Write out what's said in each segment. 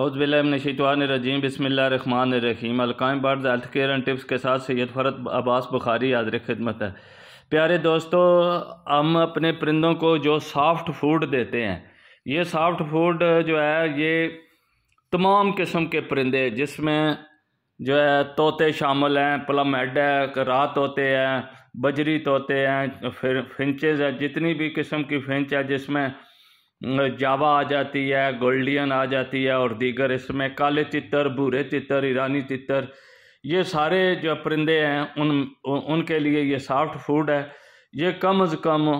अउज़बिल्लाशतवानरजीम बसमिल्लामान रहीम अलकाम बर्द हेल्थ केयर एंड टिप्स के साथ सैद फ़रत अब्बास बुखारी हाजिर खिदमत है प्यारे दोस्तों हम अपने परिंदों को जो सॉफ्ट फूड देते हैं ये सॉफ्ट फूड जो है ये तमाम किस्म के परिंदे जिसमें जो है तोते शामिल हैं प्लम हेड है रात तोते हैं बजरी तोते हैं फिर फिंचेज़ है जितनी भी किस्म की फिंच है जिसमें जावा आ जाती है गोल्डियन आ जाती है और दीगर इसमें काले तितर भूरे तितर ईरानी तितर ये सारे जो परिंदे हैं उन उनके लिए ये सॉफ्ट फूड है ये कम अज़ कम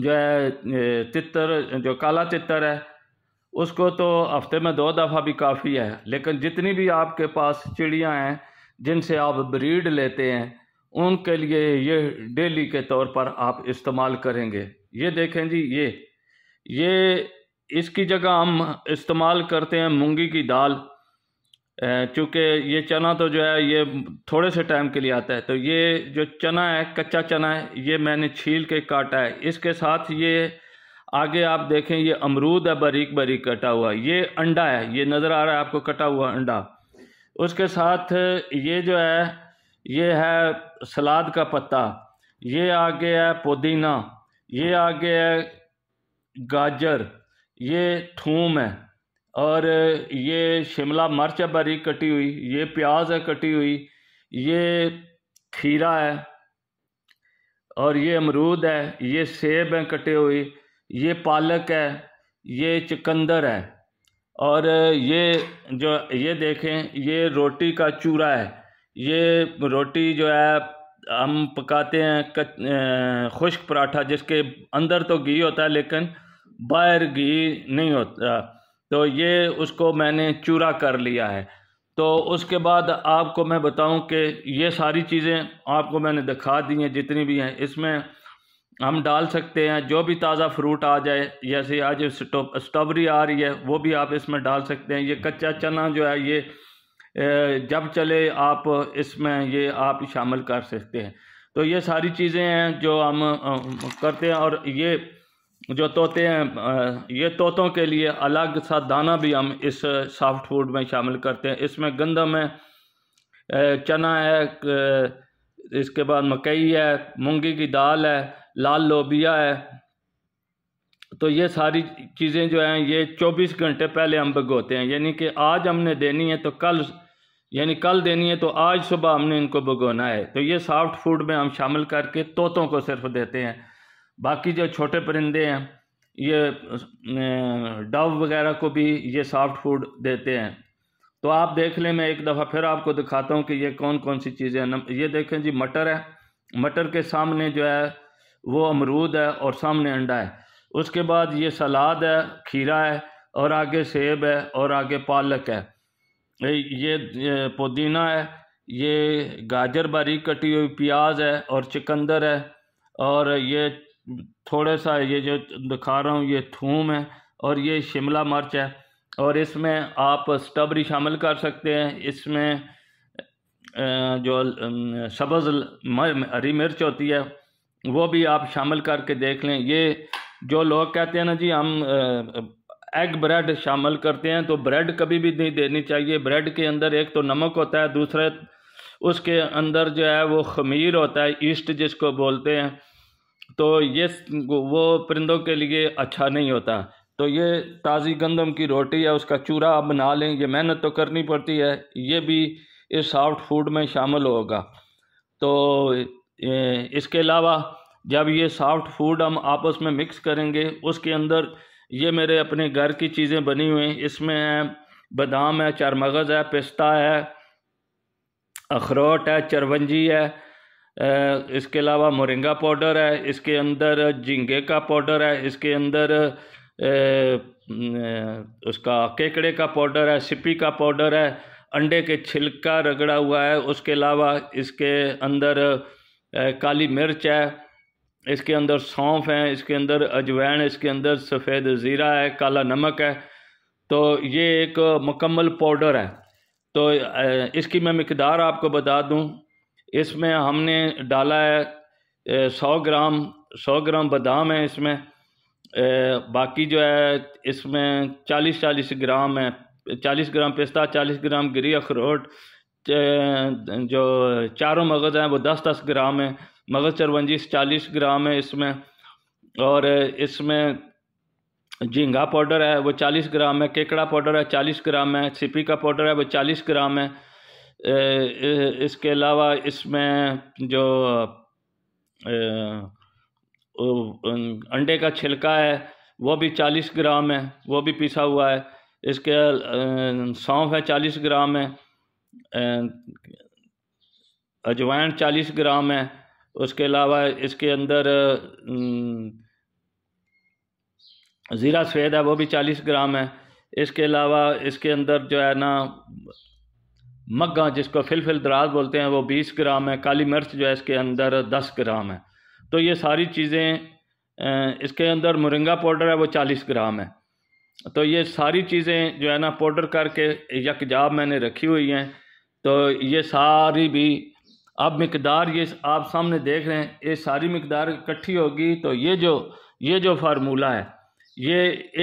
जो है तितर जो काला तितर है उसको तो हफ्ते में दो दफ़ा भी काफ़ी है लेकिन जितनी भी आपके पास चिड़ियाँ हैं जिनसे आप ब्रीड लेते हैं उनके लिए ये डेली के तौर पर आप इस्तेमाल करेंगे ये देखें जी ये ये इसकी जगह हम इस्तेमाल करते हैं मूंगी की दाल चूँकि ये चना तो जो है ये थोड़े से टाइम के लिए आता है तो ये जो चना है कच्चा चना है ये मैंने छील के काटा है इसके साथ ये आगे आप देखें ये अमरूद है बारीक बारीक कटा हुआ ये अंडा है ये नज़र आ रहा है आपको कटा हुआ अंडा उसके साथ ये जो है ये है सलाद का पत्ता ये आगे है पुदीना ये आगे है गाजर ये थूम है और ये शिमला मिर्च है बारीक कटी हुई ये प्याज है कटी हुई ये खीरा है और ये अमरूद है ये सेब हैं कटे हुए ये पालक है ये चुकंदर है और ये जो ये देखें ये रोटी का चूरा है ये रोटी जो है हम पकाते हैं खुश्क पराठा जिसके अंदर तो घी होता है लेकिन बाहर घी नहीं होता तो ये उसको मैंने चूरा कर लिया है तो उसके बाद आपको मैं बताऊं कि ये सारी चीज़ें आपको मैंने दिखा दी हैं जितनी भी हैं इसमें हम डाल सकते हैं जो भी ताज़ा फ्रूट आ जाए जैसे आज स्ट्रॉबेरी आ रही है वो भी आप इसमें डाल सकते हैं ये कच्चा चना जो है ये जब चले आप इसमें ये आप शामिल कर सकते हैं तो ये सारी चीज़ें हैं जो हम करते हैं और ये जो तोते हैं ये तोतों के लिए अलग सा दाना भी हम इस सॉफ्ट फूड में शामिल करते हैं इसमें गंदम है चना है इसके बाद मकई है मूंगी की दाल है लाल लोबिया है तो ये सारी चीज़ें जो हैं ये 24 घंटे पहले हम भगोते हैं यानी कि आज हमने देनी है तो कल यानी कल देनी है तो आज सुबह हमने इनको भगोना है तो ये सॉफ्ट फूड में हम शामिल करके तोतों को सिर्फ देते हैं बाकी जो छोटे परिंदे हैं ये डव वगैरह को भी ये सॉफ्ट फूड देते हैं तो आप देख लें मैं एक दफ़ा फिर आपको दिखाता हूँ कि ये कौन कौन सी चीज़ें हैं ये देखें जी मटर है मटर के सामने जो है वो अमरूद है और सामने अंडा है उसके बाद ये सलाद है खीरा है और आगे सेब है और आगे पालक है ये पुदीना है ये गाजर बारीक कटी हुई प्याज है और चिकंदर है और ये थोड़ा सा ये जो दिखा रहा हूँ ये थूम है और ये शिमला मिर्च है और इसमें आप स्ट्रॉबेरी शामिल कर सकते हैं इसमें जो सब्ज़ हरी मिर्च होती है वो भी आप शामिल करके देख लें ये जो लोग कहते हैं ना जी हम एग ब्रेड शामिल करते हैं तो ब्रेड कभी भी नहीं देनी चाहिए ब्रेड के अंदर एक तो नमक होता है दूसरा उसके अंदर जो है वो खमीर होता है ईस्ट जिसको बोलते हैं तो ये वो परिंदों के लिए अच्छा नहीं होता तो ये ताज़ी गंदम की रोटी या उसका चूरा आप बना लें ये मेहनत तो करनी पड़ती है ये भी इस सॉफ्ट फूड में शामिल होगा तो इसके अलावा जब ये सॉफ्ट फूड हम आपस में मिक्स करेंगे उसके अंदर ये मेरे अपने घर की चीज़ें बनी हुई हैं इसमें है बादाम है चरमग़ज़ है पिस्ता है अखरोट है चरवंजी है इसके अलावा मोरिंगा पाउडर है इसके अंदर झींगे का पाउडर है इसके अंदर उसका केकड़े का पाउडर है सिपी का पाउडर है अंडे के छिलका रगड़ा हुआ है उसके अलावा इसके अंदर काली मिर्च है इसके अंदर सौंफ है इसके अंदर अजवैन इसके अंदर सफ़ेद ज़ीरा है काला नमक है तो ये एक मुकम्मल पाउडर है तो इसकी मैं मकदार आपको बता दूं इसमें हमने डाला है सौ ग्राम सौ ग्राम बादाम है इसमें बाकी जो है इसमें चालीस चालीस ग्राम है चालीस ग्राम पिस्ता चालीस ग्राम गिरी अखरोट जो चारों मगज़ हैं वो दस दस ग्राम है मगज़ चरवंजी चालीस ग्राम है इसमें और इसमें झींगा पाउडर है वो चालीस ग्राम है केकड़ा पाउडर है चालीस ग्राम है सिपी का पाउडर है वो चालीस ग्राम है इसके अलावा इसमें जो अंडे का छिलका है वो भी चालीस ग्राम है वो भी पिसा हुआ है इसके सौंफ है चालीस ग्राम है अजवाइन चालीस ग्राम है उसके अलावा इसके अंदर ज़ीरा सफ़ेद है वो भी चालीस ग्राम है इसके अलावा इसके अंदर जो है ना मग्गा जिसको फिलफिल दराज बोलते हैं वो बीस ग्राम है काली मिर्च जो है इसके अंदर दस ग्राम है तो ये सारी चीज़ें इसके अंदर मुरंगा पाउडर है वो चालीस ग्राम है तो ये सारी चीज़ें जो है ना पाउडर करके यकजाब मैंने रखी हुई हैं तो ये सारी भी अब मकदार ये आप सामने देख रहे हैं ये सारी मकदार इकट्ठी होगी तो ये जो ये जो फार्मूला है ये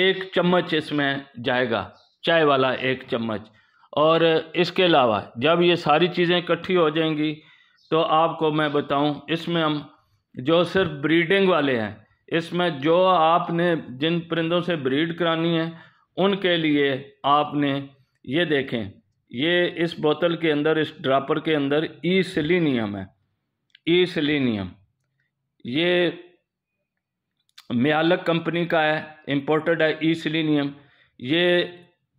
एक चम्मच इसमें जाएगा चाय वाला एक चम्मच और इसके अलावा जब ये सारी चीज़ें इकट्ठी हो जाएंगी तो आपको मैं बताऊं इसमें हम जो सिर्फ ब्रीडिंग वाले हैं इसमें जो आपने जिन परिंदों से ब्रीड करानी है उनके लिए आपने ये देखें ये इस बोतल के अंदर इस ड्रापर के अंदर ई सिलीनियम है ई सिलीनियम ये म्यालक कंपनी का है इंपोर्टेड है ई सिलीनियम ये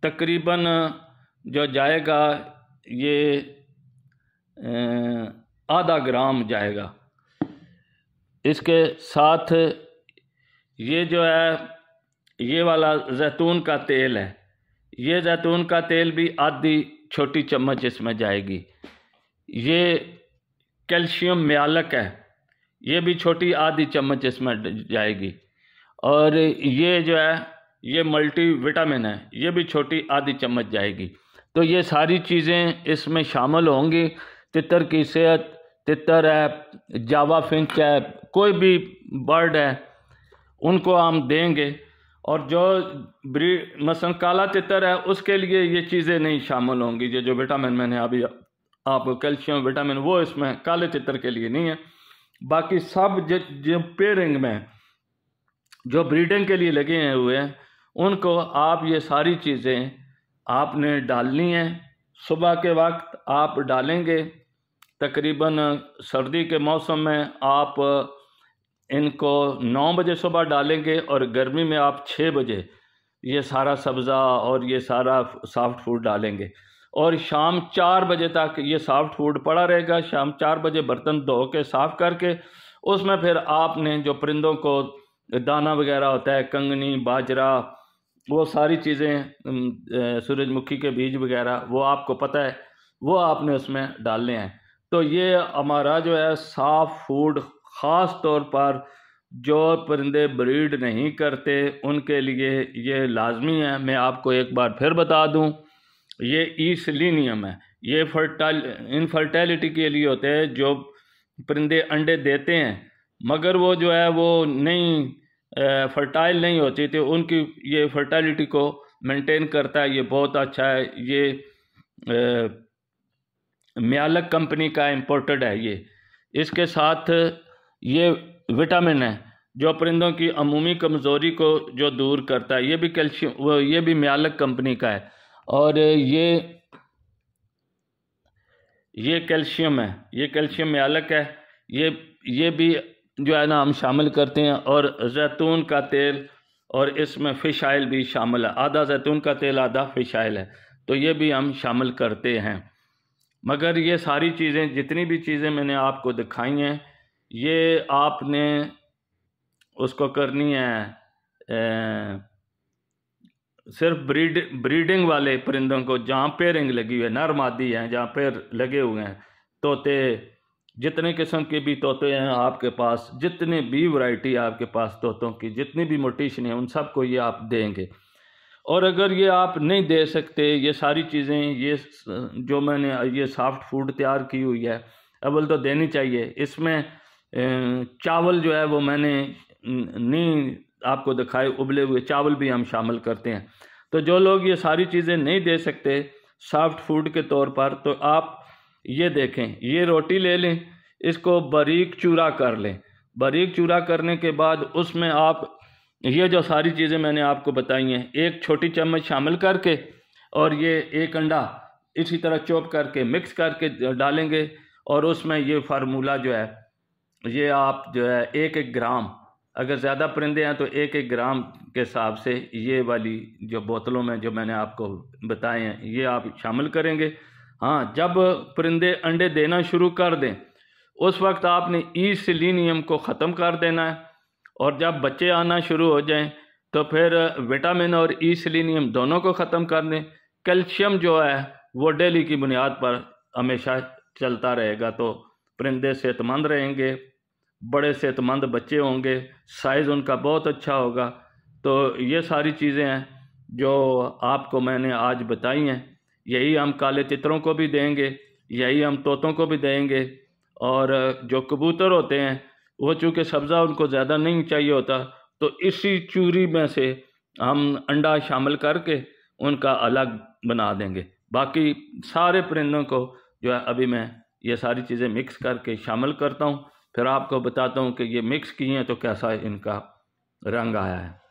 तकरीबन जो जाएगा ये आधा ग्राम जाएगा इसके साथ ये जो है ये वाला जैतून का तेल है ये जैतून का तेल भी आधी छोटी चम्मच इसमें जाएगी ये कैल्शियम म्यालक है ये भी छोटी आधी चम्मच इसमें जाएगी और ये जो है ये मल्टी विटामिन है ये भी छोटी आधी चम्मच जाएगी तो ये सारी चीज़ें इसमें शामिल होंगी तितर की सेहत तितर है जावा फिंच है कोई भी बर्ड है उनको हम देंगे और जो ब्री मसलन काला तितर है उसके लिए ये चीज़ें नहीं शामिल होंगी ये जो विटामिन मैंने अभी आप कैल्शियम विटामिन वो इसमें काले तितर के लिए नहीं है बाकी सब जो, जो पेयरिंग में जो ब्रीडिंग के लिए लगे हुए हैं उनको आप ये सारी चीज़ें आपने डालनी है सुबह के वक्त आप डालेंगे तकरीबन सर्दी के मौसम में आप इनको नौ बजे सुबह डालेंगे और गर्मी में आप छः बजे ये सारा सब्ज़ा और ये सारा सॉफ्ट फूड डालेंगे और शाम चार बजे तक ये सॉफ्ट फूड पड़ा रहेगा शाम चार बजे बर्तन धो के साफ़ करके उसमें फिर आपने जो परिंदों को दाना वगैरह होता है कंगनी बाजरा वो सारी चीज़ें सूरजमुखी के बीज वगैरह वो आपको पता है वो आपने उसमें डालने हैं तो ये हमारा जो है साफ़ फूड ख़ास तौर पर जो परिंदे ब्रीड नहीं करते उनके लिए ये लाजमी है मैं आपको एक बार फिर बता दूं ये ईसलिनियम है ये फर्टाइल इनफर्टैलिटी के लिए होते हैं जो परिंदे अंडे देते हैं मगर वो जो है वो नहीं फर्टाइल नहीं होती थी उनकी ये फर्टाइलिटी को मेंटेन करता है ये बहुत अच्छा है ये म्यालक कंपनी का इम्पोर्टेड है ये इसके साथ ये विटामिन है जो परिंदों की अमूमी कमज़ोरी को जो दूर करता है ये भी कैल्शियम ये भी म्यालक कंपनी का है और ये ये कैल्शियम है ये कैल्शियम म्यालक है ये ये भी जो है ना हम शामिल करते हैं और जैतून का तेल और इसमें फ़िश आयल भी शामिल है आधा जैतून का तेल आधा फ़िश आयल है तो ये भी हम शामिल करते हैं मगर ये सारी चीज़ें जितनी भी चीज़ें मैंने आपको दिखाई हैं ये आपने उसको करनी है ए, सिर्फ ब्रीड ब्रीडिंग वाले परिंदों को जहाँ पेरिंग लगी हुई है नर मादी हैं जहाँ पेर लगे हुए हैं तोते जितने किस्म के भी तोते हैं आपके पास जितने भी वैरायटी आपके पास तोतों की जितनी भी मोटिशन है उन सब को ये आप देंगे और अगर ये आप नहीं दे सकते ये सारी चीज़ें ये जो मैंने ये सॉफ्ट फूड तैयार की हुई है अवल तो देनी चाहिए इसमें चावल जो है वो मैंने नहीं आपको दिखाए उबले हुए चावल भी हम शामिल करते हैं तो जो लोग ये सारी चीज़ें नहीं दे सकते सॉफ्ट फूड के तौर पर तो आप ये देखें ये रोटी ले लें इसको बारीक चूरा कर लें बारीक चूरा करने के बाद उसमें आप ये जो सारी चीज़ें मैंने आपको बताई हैं एक छोटी चम्मच शामिल करके और ये एक अंडा इसी तरह चॉप करके मिक्स करके डालेंगे और उसमें ये फार्मूला जो है ये आप जो है एक एक ग्राम अगर ज़्यादा परिंदे हैं तो एक एक ग्राम के हिसाब से ये वाली जो बोतलों में जो मैंने आपको बताए हैं ये आप शामिल करेंगे हाँ जब परिंदे अंडे देना शुरू कर दें उस वक्त आपने ई सिलीनियम को ख़त्म कर देना है और जब बच्चे आना शुरू हो जाएं तो फिर विटामिन और ई सिलीनियम दोनों को ख़त्म कर दें कैल्शियम जो है वो डेली की बुनियाद पर हमेशा चलता रहेगा तो परिंदे सेहतमंद रहेंगे बड़े सेहतमंद बच्चे होंगे साइज़ उनका बहुत अच्छा होगा तो ये सारी चीज़ें हैं जो आपको मैंने आज बताई हैं यही हम काले तितरों को भी देंगे यही हम तोतों को भी देंगे और जो कबूतर होते हैं वो चूँकि सब्ज़ा उनको ज़्यादा नहीं चाहिए होता तो इसी चूरी में से हम अंडा शामिल करके उनका अलग बना देंगे बाकी सारे परिंदों को जो है अभी मैं ये सारी चीज़ें मिक्स करके शामिल करता हूँ फिर आपको बताता हूँ कि ये मिक्स किए हैं तो कैसा इनका रंग आया है